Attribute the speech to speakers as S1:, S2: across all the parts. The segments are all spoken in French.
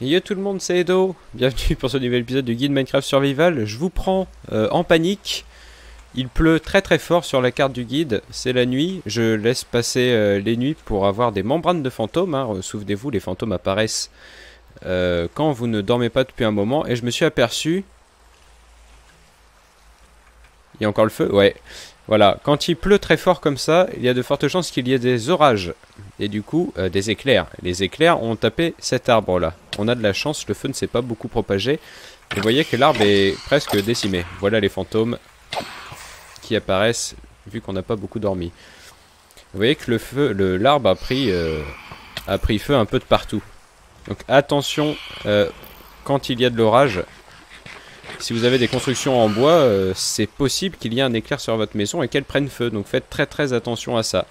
S1: yo tout le monde, c'est Edo. Bienvenue pour ce nouvel épisode du guide Minecraft Survival. Je vous prends euh, en panique. Il pleut très très fort sur la carte du guide. C'est la nuit. Je laisse passer euh, les nuits pour avoir des membranes de fantômes. Hein. Euh, souvenez-vous, les fantômes apparaissent quand vous ne dormez pas depuis un moment. Et je me suis aperçu il y a encore le feu Ouais. Voilà, quand il pleut très fort comme ça, il y a de fortes chances qu'il y ait des orages. Et du coup, euh, des éclairs. Les éclairs ont tapé cet arbre-là. On a de la chance, le feu ne s'est pas beaucoup propagé. Vous voyez que l'arbre est presque décimé. Voilà les fantômes qui apparaissent vu qu'on n'a pas beaucoup dormi. Vous voyez que le feu, l'arbre a pris, euh, a pris feu un peu de partout. Donc attention, euh, quand il y a de l'orage, si vous avez des constructions en bois, euh, c'est possible qu'il y ait un éclair sur votre maison et qu'elle prenne feu. Donc faites très très attention à ça.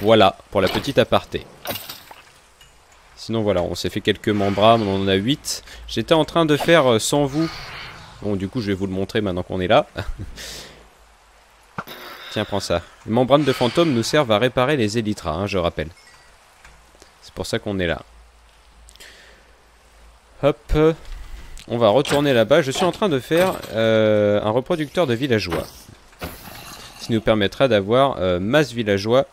S1: Voilà, pour la petite aparté. Sinon voilà, on s'est fait quelques membranes on en a 8. J'étais en train de faire euh, sans vous. Bon, du coup, je vais vous le montrer maintenant qu'on est là. Tiens, prends ça. Les membranes de fantôme nous servent à réparer les élytras, hein, je rappelle. C'est pour ça qu'on est là. Hop. On va retourner là-bas. Je suis en train de faire euh, un reproducteur de villageois. Ce qui nous permettra d'avoir euh, masse villageois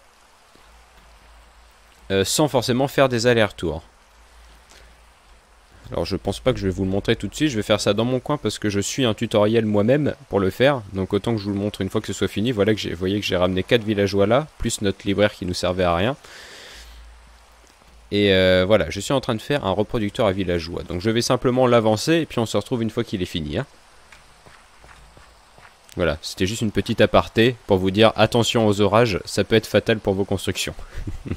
S1: euh, sans forcément faire des allers-retours. Alors je pense pas que je vais vous le montrer tout de suite, je vais faire ça dans mon coin parce que je suis un tutoriel moi-même pour le faire. Donc autant que je vous le montre une fois que ce soit fini, voilà que j'ai voyez que j'ai ramené 4 villageois là, plus notre libraire qui nous servait à rien. Et euh, voilà, je suis en train de faire un reproducteur à villageois. Donc je vais simplement l'avancer et puis on se retrouve une fois qu'il est fini. Hein. Voilà, c'était juste une petite aparté pour vous dire attention aux orages, ça peut être fatal pour vos constructions.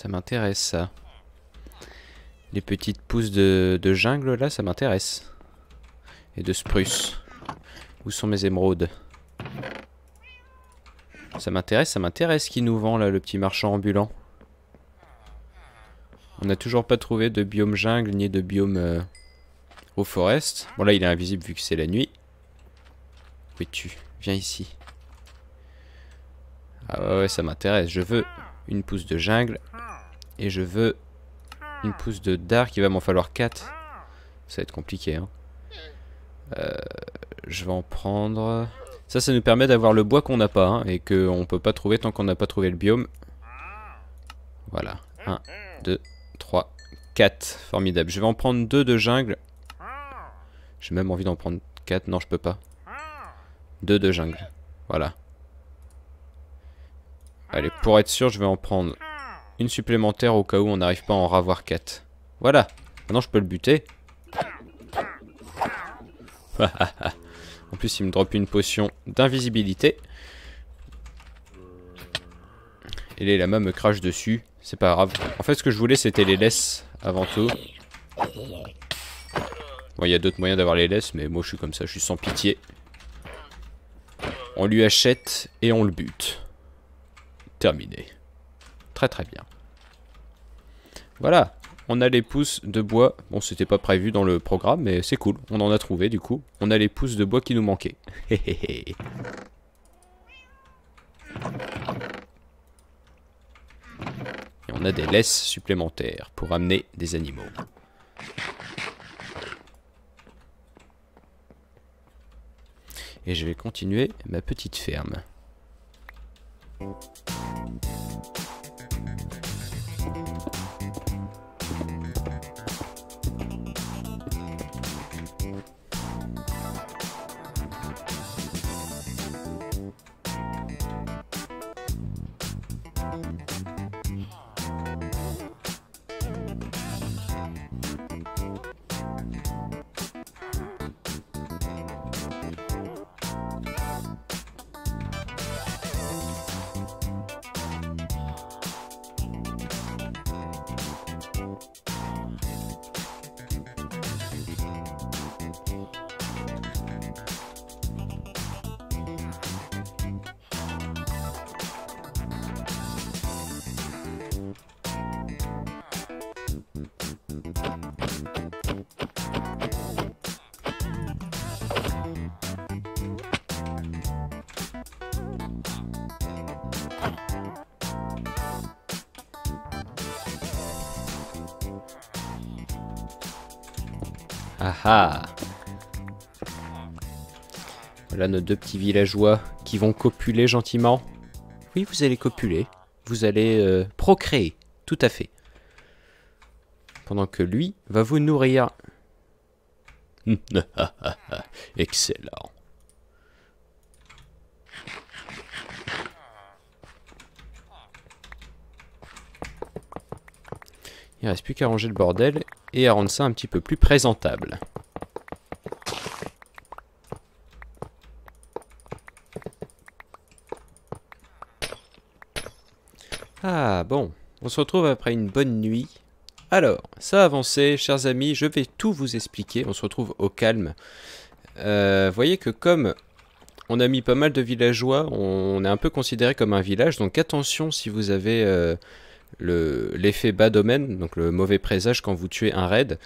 S1: Ça m'intéresse ça. Les petites pousses de, jungle là, ça m'intéresse. Et de spruce. Où sont mes émeraudes Ça m'intéresse, ça m'intéresse qui nous vend là, le petit marchand ambulant. On n'a toujours pas trouvé de biome jungle ni de biome euh, au forest. Bon là il est invisible vu que c'est la nuit. Où es-tu Viens ici. Ah ouais, ouais ça m'intéresse, je veux une pousse de jungle et je veux une pousse de dark. Il va m'en falloir 4. Ça va être compliqué. Hein. Euh, je vais en prendre... Ça, ça nous permet d'avoir le bois qu'on n'a pas. Hein, et qu'on ne peut pas trouver tant qu'on n'a pas trouvé le biome. Voilà. 1, 2, 3, 4. Formidable. Je vais en prendre 2 de jungle. J'ai même envie d'en prendre 4. Non, je peux pas. 2 de jungle. Voilà. Allez, pour être sûr, je vais en prendre une supplémentaire au cas où on n'arrive pas à en ravoir 4. Voilà. Maintenant, je peux le buter. en plus, il me drop une potion d'invisibilité. Et les lamas me crachent dessus. C'est pas grave. En fait, ce que je voulais, c'était les laisses avant tout. Bon, il y a d'autres moyens d'avoir les laisses, mais moi, je suis comme ça. Je suis sans pitié. On lui achète et on le bute. Terminé. Très bien. Voilà, on a les pousses de bois. Bon, c'était pas prévu dans le programme, mais c'est cool. On en a trouvé du coup. On a les pousses de bois qui nous manquaient. Et on a des laisses supplémentaires pour amener des animaux. Et je vais continuer ma petite ferme. Ah ah Voilà nos deux petits villageois qui vont copuler gentiment. Oui, vous allez copuler. Vous allez euh, procréer, tout à fait. Pendant que lui va vous nourrir. Excellent. Il reste plus qu'à ranger le bordel et à rendre ça un petit peu plus présentable. Ah bon, on se retrouve après une bonne nuit. Alors, ça a avancé, chers amis, je vais tout vous expliquer, on se retrouve au calme. Euh, voyez que comme on a mis pas mal de villageois, on est un peu considéré comme un village, donc attention si vous avez... Euh, l'effet bas domaine, donc le mauvais présage quand vous tuez un raid.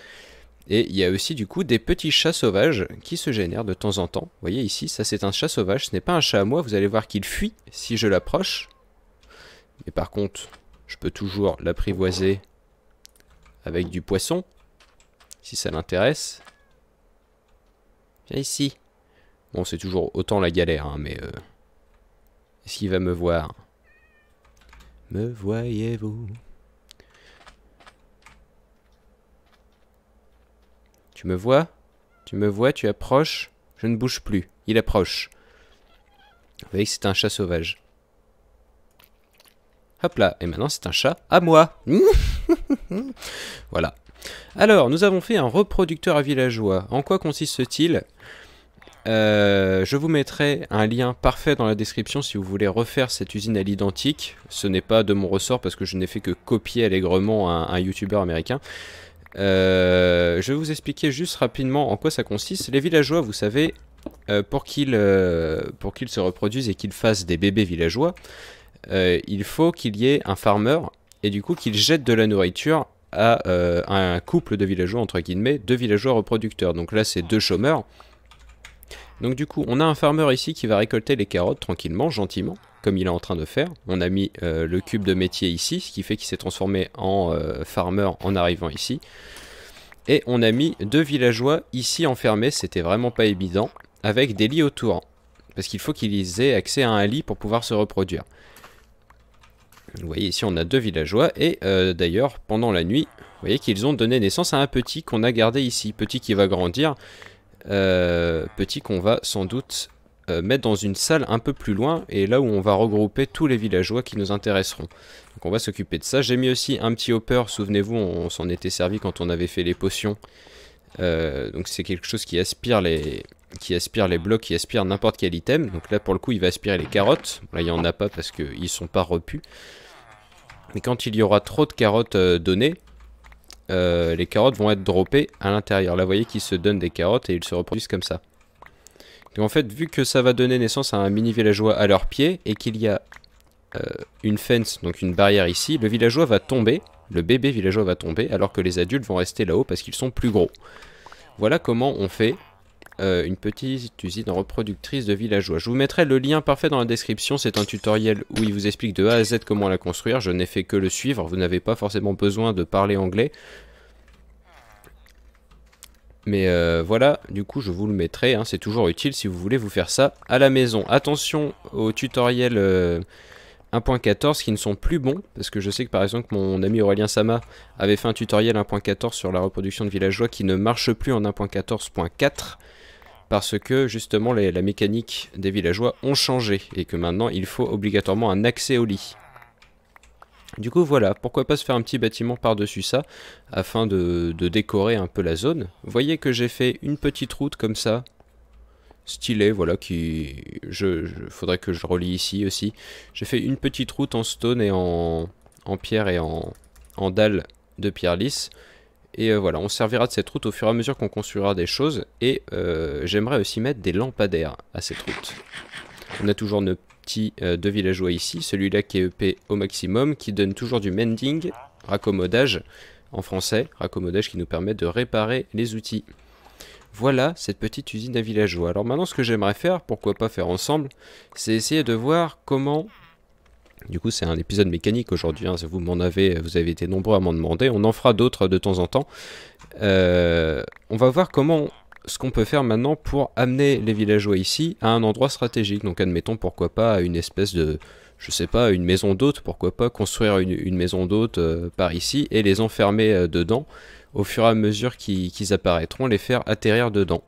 S1: Et il y a aussi du coup des petits chats sauvages qui se génèrent de temps en temps. Vous voyez ici, ça c'est un chat sauvage, ce n'est pas un chat à moi, vous allez voir qu'il fuit si je l'approche. Mais par contre, je peux toujours l'apprivoiser avec du poisson, si ça l'intéresse. Viens ici. Bon, c'est toujours autant la galère, hein, mais... Euh, est-ce qu'il va me voir me voyez-vous Tu me vois Tu me vois, tu approches Je ne bouge plus. Il approche. Vous voyez que c'est un chat sauvage. Hop là, et maintenant c'est un chat à moi. voilà. Alors, nous avons fait un reproducteur à villageois. En quoi consiste-t-il euh, je vous mettrai un lien parfait dans la description si vous voulez refaire cette usine à l'identique. Ce n'est pas de mon ressort parce que je n'ai fait que copier allègrement un, un youtubeur américain. Euh, je vais vous expliquer juste rapidement en quoi ça consiste. Les villageois, vous savez, euh, pour qu'ils se reproduisent et qu'ils fassent des bébés villageois, il faut qu'il y ait un farmer et du coup qu'il jette de la nourriture à, un couple de villageois, entre guillemets, deux villageois reproducteurs. Donc là, c'est deux chômeurs donc du coup, on a un farmer ici qui va récolter les carottes tranquillement, gentiment, comme il est en train de faire. On a mis euh, le cube de métier ici, ce qui fait qu'il s'est transformé en euh, farmer en arrivant ici. Et on a mis deux villageois ici enfermés, c'était vraiment pas évident, avec des lits autour. Parce qu'il faut qu'ils aient accès à un lit pour pouvoir se reproduire. Vous voyez ici on a deux villageois et euh, d'ailleurs pendant la nuit, vous voyez qu'ils ont donné naissance à un petit qu'on a gardé ici. Petit qui va grandir euh, petit qu'on va sans doute euh, mettre dans une salle un peu plus loin et là où on va regrouper tous les villageois qui nous intéresseront. Donc on va s'occuper de ça. J'ai mis aussi un petit hopper, souvenez-vous, on, s'en était servi quand on avait fait les potions. Euh, donc c'est quelque chose qui aspire les qui aspire les blocs, qui aspire n'importe quel item. Donc là pour le coup il va aspirer les carottes. Là il n'y en a pas parce qu'ils ne sont pas repus. Mais quand il y aura trop de carottes données, euh, les carottes vont être droppées à l'intérieur. Là, vous voyez qu'ils se donnent des carottes et ils se reproduisent comme ça. Donc en fait, vu que ça va donner naissance à un mini villageois à leurs pieds et qu'il y a euh, une fence, donc une barrière ici, le villageois va tomber, le bébé villageois va tomber, alors que les adultes vont rester là-haut parce qu'ils sont plus gros. Voilà comment on fait euh, une petite usine reproductrice de villageois. Je vous mettrai le lien parfait dans la description, c'est un tutoriel où il vous explique de A à Z comment la construire, je n'ai fait que le suivre, vous n'avez pas forcément besoin de parler anglais. Mais euh, voilà, du coup je vous le mettrai, hein, c'est toujours utile si vous voulez vous faire ça à la maison. Attention aux tutoriels 1.14 qui ne sont plus bons, parce que je sais que par exemple mon ami Aurélien Sama avait fait un tutoriel 1.14 sur la reproduction de villageois qui ne marche plus en 1.14.4 parce que justement la mécanique des villageois ont changé et que maintenant il faut obligatoirement un accès au lit. Du coup voilà, pourquoi pas se faire un petit bâtiment par-dessus ça, afin de, décorer un peu la zone. Voyez que j'ai fait une petite route comme ça, stylée, voilà, qui... Je, faudrait que je relie ici aussi. J'ai fait une petite route en stone et en, pierre et en, en dalle de pierre lisse et euh, voilà, on servira de cette route au fur et à mesure qu'on construira des choses. Et euh, j'aimerais aussi mettre des lampadaires à cette route. On a toujours nos petits euh, deux villageois ici. Celui-là qui est EP au maximum, qui donne toujours du mending, raccommodage en français. Raccommodage qui nous permet de réparer les outils. Voilà cette petite usine à villageois. Alors maintenant, ce que j'aimerais faire, pourquoi pas faire ensemble, c'est essayer de voir comment du coup, c'est un épisode mécanique aujourd'hui. Hein. Vous m'en avez, vous avez été nombreux à m'en demander. On en fera d'autres de temps en temps. Euh, on va voir comment ce qu'on peut faire maintenant pour amener les villageois ici à un endroit stratégique. Donc, admettons pourquoi pas une espèce de, je sais pas, une maison d'hôte. Pourquoi pas construire une, maison d'hôte euh, par ici et les enfermer euh, dedans au fur et à mesure qu'ils apparaîtront, les faire atterrir dedans.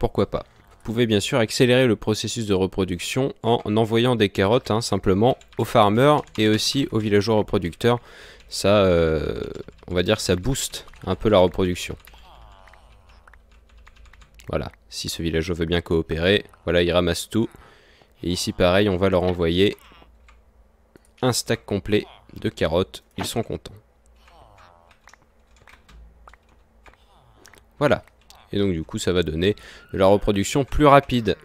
S1: Pourquoi pas vous pouvez bien sûr accélérer le processus de reproduction en envoyant des carottes hein, simplement aux farmers et aussi aux villageois reproducteurs. Ça, euh, on va dire, ça booste un peu la reproduction. Voilà, si ce villageois veut bien coopérer, voilà, il ramasse tout. Et ici, pareil, on va leur envoyer un stack complet de carottes. Ils sont contents. Voilà, et donc du coup ça va donner de la reproduction plus rapide.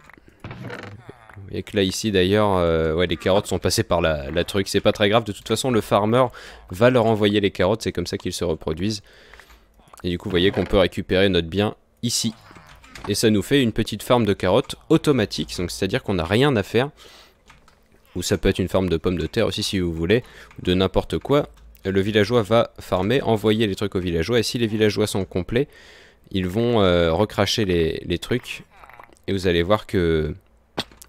S1: Vous voyez que là ici d'ailleurs, euh, ouais, les carottes sont passées par la, truc, c'est pas très grave. De toute façon le farmer va leur envoyer les carottes, c'est comme ça qu'ils se reproduisent. Et du coup vous voyez qu'on peut récupérer notre bien ici. Et ça nous fait une petite farm de carottes automatique, donc c'est-à-dire qu'on n'a rien à faire. Ou ça peut être une farm de pommes de terre aussi si vous voulez, de n'importe quoi. Le villageois va farmer, envoyer les trucs aux villageois, et si les villageois sont complets, ils vont euh, recracher les, trucs. Et vous allez voir que,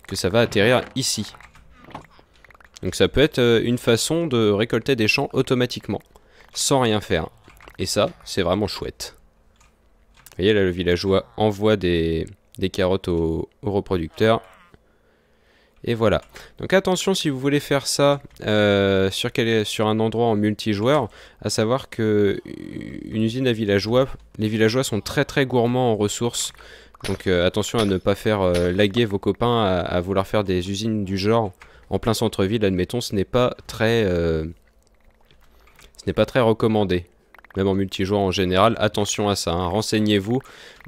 S1: que ça va atterrir ici. Donc ça peut être euh, une façon de récolter des champs automatiquement, sans rien faire. Et ça, c'est vraiment chouette. Vous voyez là, le villageois envoie des, carottes aux reproducteurs. Et voilà. Donc attention si vous voulez faire ça euh, sur, un endroit en multijoueur, à savoir que une usine à villageois, les villageois sont très très gourmands en ressources. Donc euh, attention à ne pas faire euh, laguer vos copains à, vouloir faire des usines du genre en plein centre-ville, admettons, ce n'est pas très ce n'est pas très recommandé même en multijoueur en général, attention à ça. Hein. Renseignez-vous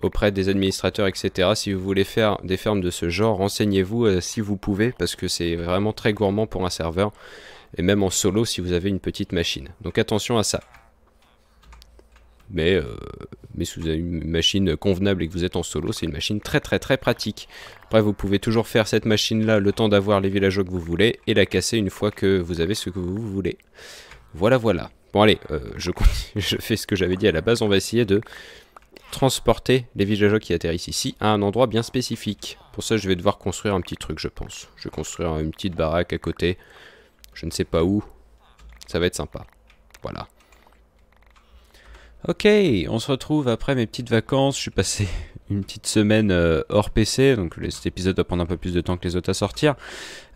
S1: auprès des administrateurs, etc. Si vous voulez faire des fermes de ce genre, renseignez-vous euh, si vous pouvez, parce que c'est vraiment très gourmand pour un serveur, et même en solo si vous avez une petite machine. Donc attention à ça. Mais, euh, mais si vous avez une machine convenable et que vous êtes en solo, c'est une machine très très très pratique. Après, vous pouvez toujours faire cette machine-là le temps d'avoir les villageois que vous voulez et la casser une fois que vous avez ce que vous voulez. Voilà, voilà. Bon allez, euh, je, fais ce que j'avais dit à la base, on va essayer de transporter les villageois qui atterrissent ici à un endroit bien spécifique. Pour ça, je vais devoir construire un petit truc, je pense. Je vais construire une petite baraque à côté. Je ne sais pas où. Ça va être sympa. Voilà. Ok, on se retrouve après mes petites vacances. Je suis passé une petite semaine euh, hors PC, donc cet épisode va prendre un peu plus de temps que les autres à sortir.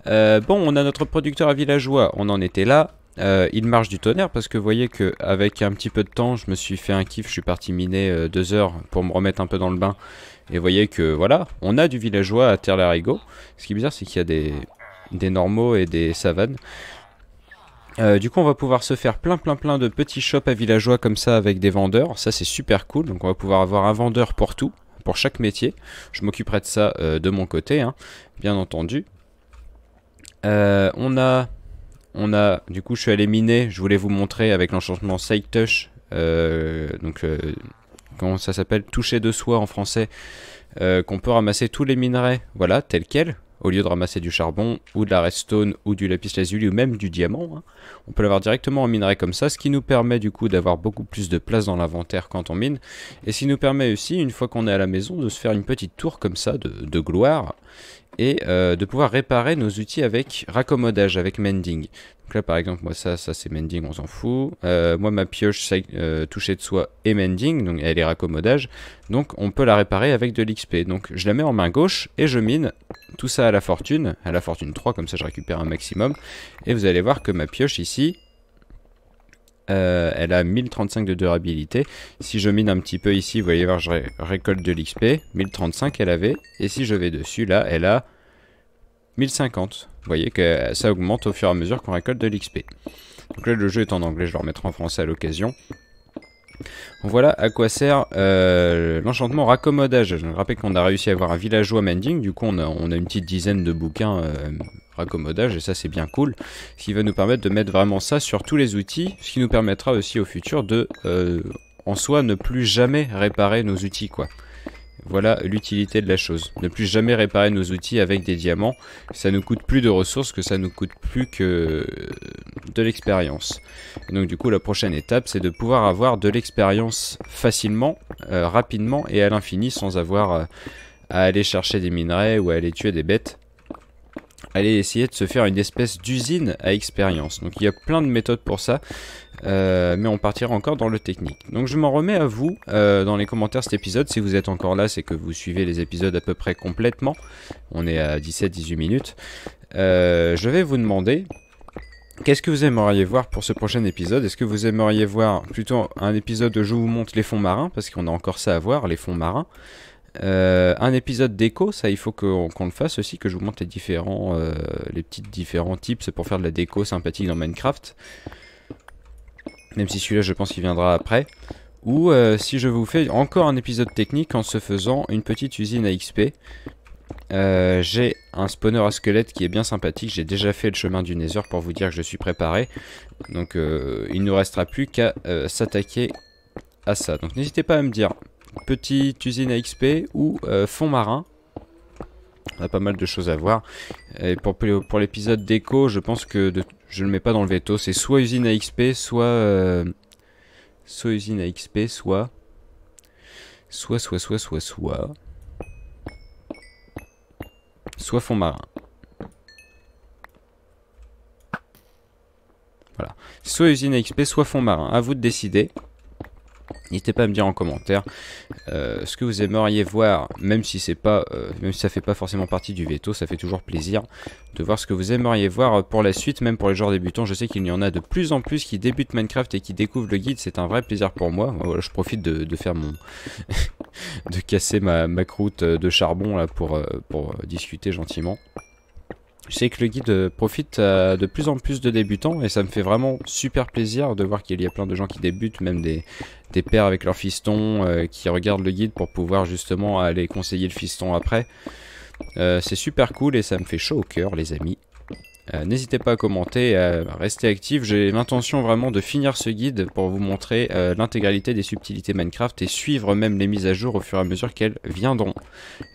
S1: Euh, bon, on a notre producteur à villageois, on en était là. Euh, il marche du tonnerre parce que vous voyez que Avec un petit peu de temps, je me suis fait un kiff, je suis parti miner euh, deux heures pour me remettre un peu dans le bain. Et vous voyez que voilà, on a du villageois à terre Ce qui est bizarre, c'est qu'il y a des, des normaux et des savanes. Euh, du coup, on va pouvoir se faire plein plein plein de petits shops à villageois comme ça avec des vendeurs. Ça, c'est super cool. Donc, on va pouvoir avoir un vendeur pour tout, pour chaque métier. Je m'occuperai de ça de mon côté, hein, bien entendu. on a on a, du coup, je suis allé miner, je voulais vous montrer avec l'enchantement Sight Touch, euh, donc, euh, comment ça s'appelle Toucher de soi en français, euh, qu'on peut ramasser tous les minerais, voilà, tels quels, au lieu de ramasser du charbon, ou de la redstone, ou du lapis lazuli, ou même du diamant. Hein. On peut l'avoir directement en minerai comme ça, ce qui nous permet du coup d'avoir beaucoup plus de place dans l'inventaire quand on mine, et ce qui nous permet aussi, une fois qu'on est à la maison, de se faire une petite tour comme ça de, de gloire, et euh, de pouvoir réparer nos outils avec raccommodage, avec mending. Donc là par exemple, moi ça, ça c'est mending, on s'en fout. Euh, moi ma pioche euh, touchée de soi est mending, donc elle est raccommodage. Donc on peut la réparer avec de l'XP. Donc je la mets en main gauche et je mine tout ça à la fortune, à la fortune 3, comme ça je récupère un maximum. Et vous allez voir que ma pioche ici, euh, elle a 1035 de durabilité. Si je mine un petit peu ici, vous voyez voir, je récolte de l'XP. 1035 elle avait. Et si je vais dessus, là, elle a 1050. Vous voyez que ça augmente au fur et à mesure qu'on récolte de l'XP. Donc là, le jeu est en anglais, je le remettre en français à l'occasion. Voilà à quoi sert euh, l'enchantement raccommodage. Je me rappelle qu'on a réussi à avoir un villageois mending, du coup on a, une petite dizaine de bouquins euh, raccommodage et ça c'est bien cool. Ce qui va nous permettre de mettre vraiment ça sur tous les outils, ce qui nous permettra aussi au futur de euh, en soi ne plus jamais réparer nos outils quoi. Voilà l'utilité de la chose. Ne plus jamais réparer nos outils avec des diamants, ça nous coûte plus de ressources que ça nous coûte plus que euh, de l'expérience. Donc du coup la prochaine étape c'est de pouvoir avoir de l'expérience facilement, euh, rapidement et à l'infini sans avoir à aller chercher des minerais ou à aller tuer des bêtes aller essayer de se faire une espèce d'usine à expérience. Donc il y a plein de méthodes pour ça, euh, mais on partira encore dans le technique. Donc je m'en remets à vous euh, dans les commentaires cet épisode. Si vous êtes encore là, c'est que vous suivez les épisodes à peu près complètement. On est à 17-18 minutes. Euh, je vais vous demander... Qu'est-ce que vous aimeriez voir pour ce prochain épisode Est-ce que vous aimeriez voir plutôt un épisode où je vous montre les fonds marins Parce qu'on a encore ça à voir, les fonds marins. Euh, un épisode déco, ça il faut qu'on le fasse aussi, que je vous montre les différents, euh, les petits différents tips pour faire de la déco sympathique dans Minecraft. Même si celui-là je pense qu'il viendra après. Ou euh, si je vous fais encore un épisode technique en se faisant une petite usine à XP. j'ai un spawner à squelette qui est bien sympathique, j'ai déjà fait le chemin du Nether pour vous dire que je suis préparé. Donc il ne nous restera plus qu'à s'attaquer à ça. Donc n'hésitez pas à me dire petite usine à XP ou euh, fond marin. On a pas mal de choses à voir. Et pour, pour l'épisode déco, je pense que je ne le mets pas dans le veto. C'est soit usine à XP, soit... Euh, soit usine à XP, soit... Soit, soit, soit, soit, soit... Soit fond marin. Voilà. Soit usine à XP, soit fond marin. À vous de décider. N'hésitez pas à me dire en commentaire euh, ce que vous aimeriez voir, même si c'est pas, euh, même si ça fait pas forcément partie du veto, ça fait toujours plaisir de voir ce que vous aimeriez voir pour la suite, même pour les joueurs débutants. Je sais qu'il y en a de plus en plus qui débutent Minecraft et qui découvrent le guide, c'est un vrai plaisir pour moi. Oh, je profite de, faire mon, de casser ma, croûte de charbon là pour euh, discuter gentiment je sais que le guide euh, profite euh, de plus en plus de débutants et ça me fait vraiment super plaisir de voir qu'il y a plein de gens qui débutent, même des, des pères avec leur fiston euh, qui regardent le guide pour pouvoir justement aller conseiller le fiston après. c'est super cool et ça me fait chaud au cœur les amis. N'hésitez pas à commenter, restez rester actif. J'ai l'intention vraiment de finir ce guide pour vous montrer l'intégralité des subtilités Minecraft et suivre même les mises à jour au fur et à mesure qu'elles viendront.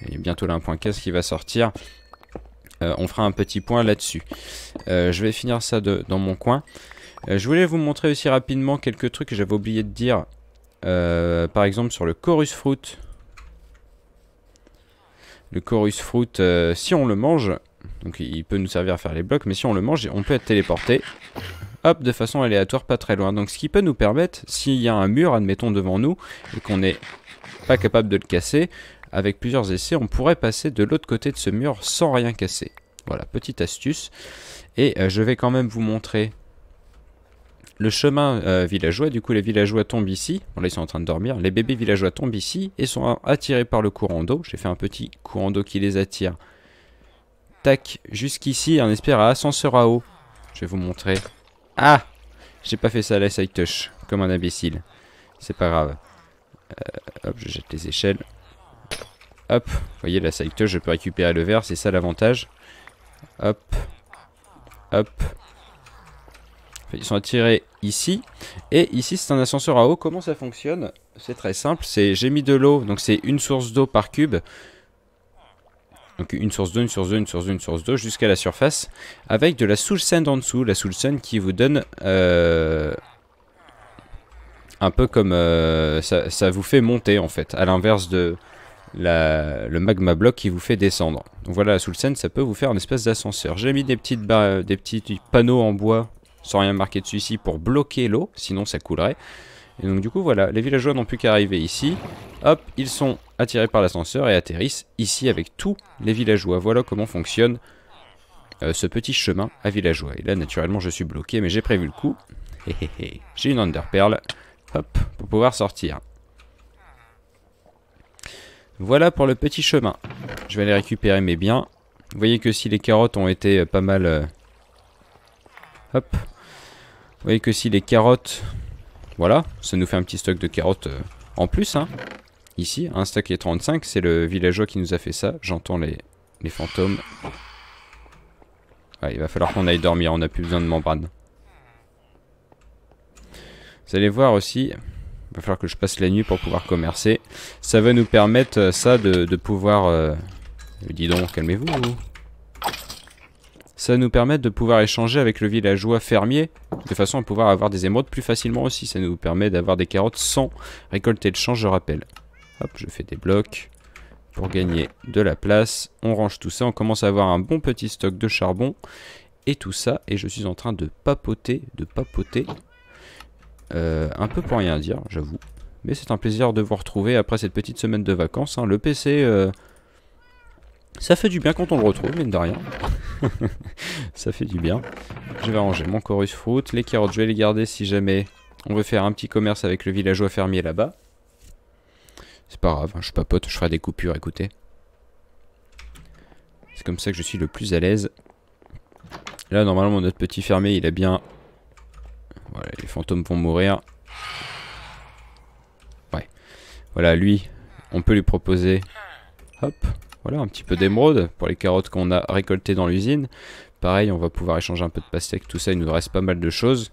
S1: Il y a bientôt là qui va sortir. Euh, on fera un petit point là-dessus. Euh, je vais finir ça dans mon coin. Euh, je voulais vous montrer aussi rapidement quelques trucs que j'avais oublié de dire. par exemple sur le chorus fruit. Le chorus fruit, si on le mange, donc il peut nous servir à faire les blocs, mais si on le mange, on peut être téléporté. Hop, de façon aléatoire, pas très loin. Donc ce qui peut nous permettre, s'il y a un mur, admettons, devant nous, et qu'on n'est pas capable de le casser, avec plusieurs essais, on pourrait passer de l'autre côté de ce mur sans rien casser. Voilà, petite astuce. Et euh, je vais quand même vous montrer le chemin euh, villageois. Du coup, les villageois tombent ici. Bon, là, ils sont en train de dormir. Les bébés villageois tombent ici et sont attirés par le courant d'eau. J'ai fait un petit courant d'eau qui les attire. Tac, jusqu'ici, un espère à ascenseur à eau. Je vais vous montrer. Ah J'ai pas fait ça à la side comme un imbécile. C'est pas grave. Euh, hop, je jette les échelles. Hop, vous voyez la selecteur, je peux récupérer le verre, c'est ça l'avantage. Hop, hop. Ils sont attirés ici. Et ici, c'est un ascenseur à eau. Comment ça fonctionne C'est très simple. J'ai mis de l'eau, donc c'est une source d'eau par cube. Donc une source d'eau, une source d'eau, une source d'eau, une source d'eau, jusqu'à la surface. Avec de la sous sand en dessous. La soul sand qui vous donne... Euh, un peu comme... Euh, ça, ça vous fait monter, en fait. À l'inverse de le magma bloc qui vous fait descendre. Donc voilà, sous le scène, ça peut vous faire une espèce d'ascenseur. J'ai mis des, petites des petits panneaux en bois sans rien marquer dessus ici pour bloquer l'eau, sinon ça coulerait. Et donc du coup, voilà, les villageois n'ont plus qu'à arriver ici. Hop, ils sont attirés par l'ascenseur et atterrissent ici avec tous les villageois. Voilà comment fonctionne euh, ce petit chemin à villageois. Et là, naturellement, je suis bloqué, mais j'ai prévu le coup. j'ai une underperle, hop, pour pouvoir sortir. Voilà pour le petit chemin. Je vais aller récupérer mes biens. Vous voyez que si les carottes ont été euh, pas mal... Euh, hop. Vous voyez que si les carottes... Voilà, ça nous fait un petit stock de carottes euh, en plus. Hein. Ici, un stock est 35. C'est le villageois qui nous a fait ça. J'entends les, les fantômes. il va falloir qu'on aille dormir. On n'a plus besoin de membrane. Vous allez voir aussi, il va falloir que je passe la nuit pour pouvoir commercer. Ça va nous permettre, euh, ça, de, pouvoir... Euh, dis donc, calmez-vous. Ça va nous permettre de pouvoir échanger avec le villageois fermier, de façon à pouvoir avoir des émeraudes plus facilement aussi. Ça nous permet d'avoir des carottes sans récolter de champ, je rappelle. Hop, je fais des blocs pour gagner de la place. On range tout ça, on commence à avoir un bon petit stock de charbon et tout ça. Et je suis en train de papoter, de papoter euh, un peu pour rien dire, j'avoue. Mais c'est un plaisir de vous retrouver après cette petite semaine de vacances. Hein. Le PC, euh, ça fait du bien quand on le retrouve, mine de rien. ça fait du bien. Je vais ranger mon chorus fruit. Les carottes, je vais les garder si jamais on veut faire un petit commerce avec le villageois fermier là-bas. C'est pas grave, suis hein, je papote, je ferai des coupures, écoutez. C'est comme ça que je suis le plus à l'aise. Là, normalement, notre petit fermier, il a bien fantômes vont mourir. Ouais. Voilà, lui, on peut lui proposer... Hop, voilà, un petit peu d'émeraude pour les carottes qu'on a récoltées dans l'usine. Pareil, on va pouvoir échanger un peu de pastèque, tout ça, il nous reste pas mal de choses.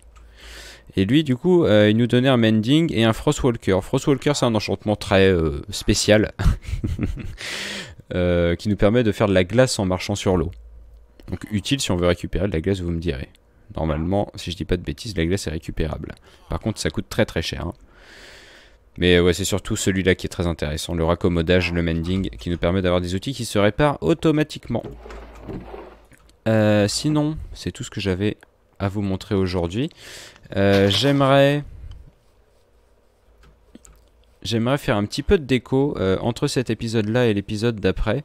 S1: Et lui, du coup, euh, il nous donnait un Mending et un Frostwalker. Frostwalker, c'est un enchantement très euh, spécial euh, qui nous permet de faire de la glace en marchant sur l'eau. Donc utile si on veut récupérer de la glace, vous me direz. Normalement, si je dis pas de bêtises, la glace est récupérable. Par contre, ça coûte très très cher. Hein. Mais euh, ouais, c'est surtout celui-là qui est très intéressant, le raccommodage, le mending, qui nous permet d'avoir des outils qui se réparent automatiquement. Euh, sinon, c'est tout ce que j'avais à vous montrer aujourd'hui. Euh, j'aimerais... J'aimerais faire un petit peu de déco entre cet épisode-là et l'épisode d'après.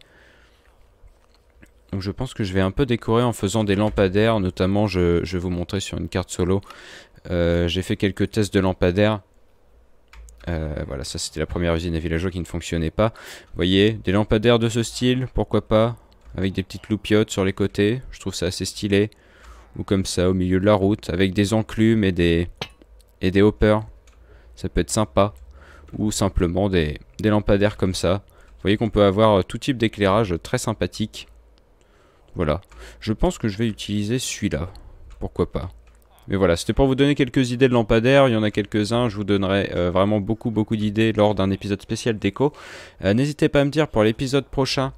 S1: Donc je pense que je vais un peu décorer en faisant des lampadaires, notamment je, vais vous montrer sur une carte solo. Euh, j'ai fait quelques tests de lampadaires. Euh, voilà, ça c'était la première usine à villageois qui ne fonctionnait pas. Vous voyez, des lampadaires de ce style, pourquoi pas, avec des petites loupiottes sur les côtés, je trouve ça assez stylé. Ou comme ça, au milieu de la route, avec des enclumes et des, et des hoppers, ça peut être sympa. Ou simplement des, des lampadaires comme ça. Vous voyez qu'on peut avoir tout type d'éclairage très sympathique. Voilà. Je pense que je vais utiliser celui-là. Pourquoi pas. Mais voilà, c'était pour vous donner quelques idées de lampadaire, il y en a quelques-uns, je vous donnerai euh, vraiment beaucoup beaucoup d'idées lors d'un épisode spécial déco. Euh, n'hésitez pas à me dire pour l'épisode prochain,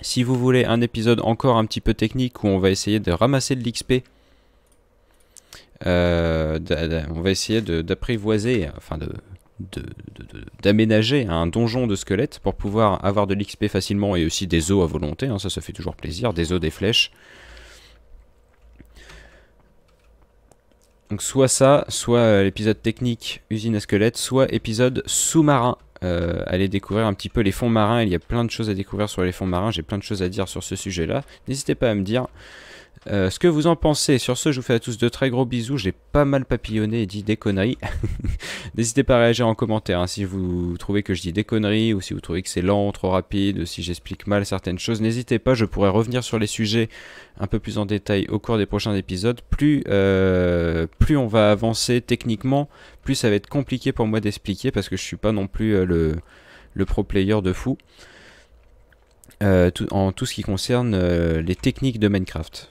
S1: si vous voulez un épisode encore un petit peu technique où on va essayer de ramasser de l'XP, euh, on va essayer d'apprivoiser, enfin de, d'aménager un donjon de squelettes pour pouvoir avoir de l'XP facilement et aussi des os à volonté, hein, ça ça fait toujours plaisir, des os, des flèches. Donc soit ça, soit euh, l'épisode technique usine à squelettes, soit épisode sous-marin. Euh, allez découvrir un petit peu les fonds marins, il y a plein de choses à découvrir sur les fonds marins, j'ai plein de choses à dire sur ce sujet-là. N'hésitez pas à me dire. Euh, ce que vous en pensez, sur ce je vous fais à tous de très gros bisous, j'ai pas mal papillonné et dit des conneries. N'hésitez pas à réagir en commentaire hein, si vous trouvez que je dis des conneries ou si vous trouvez que c'est lent, trop rapide, si j'explique mal certaines choses. N'hésitez pas, je pourrais revenir sur les sujets un peu plus en détail au cours des prochains épisodes. Plus, euh, plus on va avancer techniquement, plus ça va être compliqué pour moi d'expliquer parce que je suis pas non plus euh, le, pro player de fou. en tout ce qui concerne les techniques de Minecraft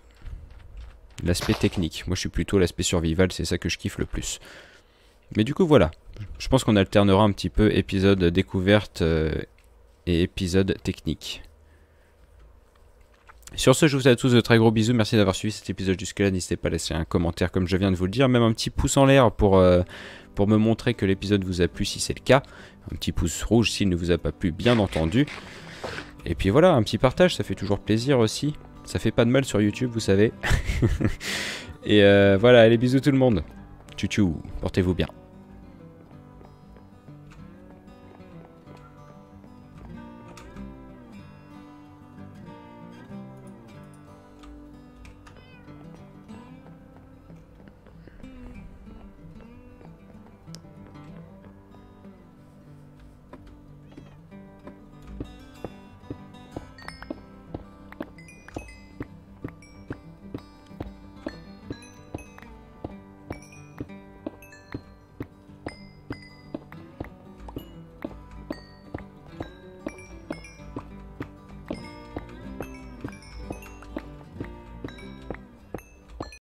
S1: l'aspect technique. Moi, je suis plutôt l'aspect survival, c'est ça que je kiffe le plus. Mais du coup, voilà. Je pense qu'on alternera un petit peu épisode découverte euh, et épisode technique. Sur ce, je vous fais à tous de très gros bisous. Merci d'avoir suivi cet épisode jusque-là. N'hésitez pas à laisser un commentaire, comme je viens de vous le dire, même un petit pouce en l'air pour, euh, pour me montrer que l'épisode vous a plu si c'est le cas. Un petit pouce rouge s'il ne vous a pas plu, bien entendu. Et puis voilà, un petit partage, ça fait toujours plaisir aussi. Ça fait pas de mal sur YouTube, vous savez. Et euh, voilà, allez bisous tout le monde. Tchou tchou, portez-vous bien.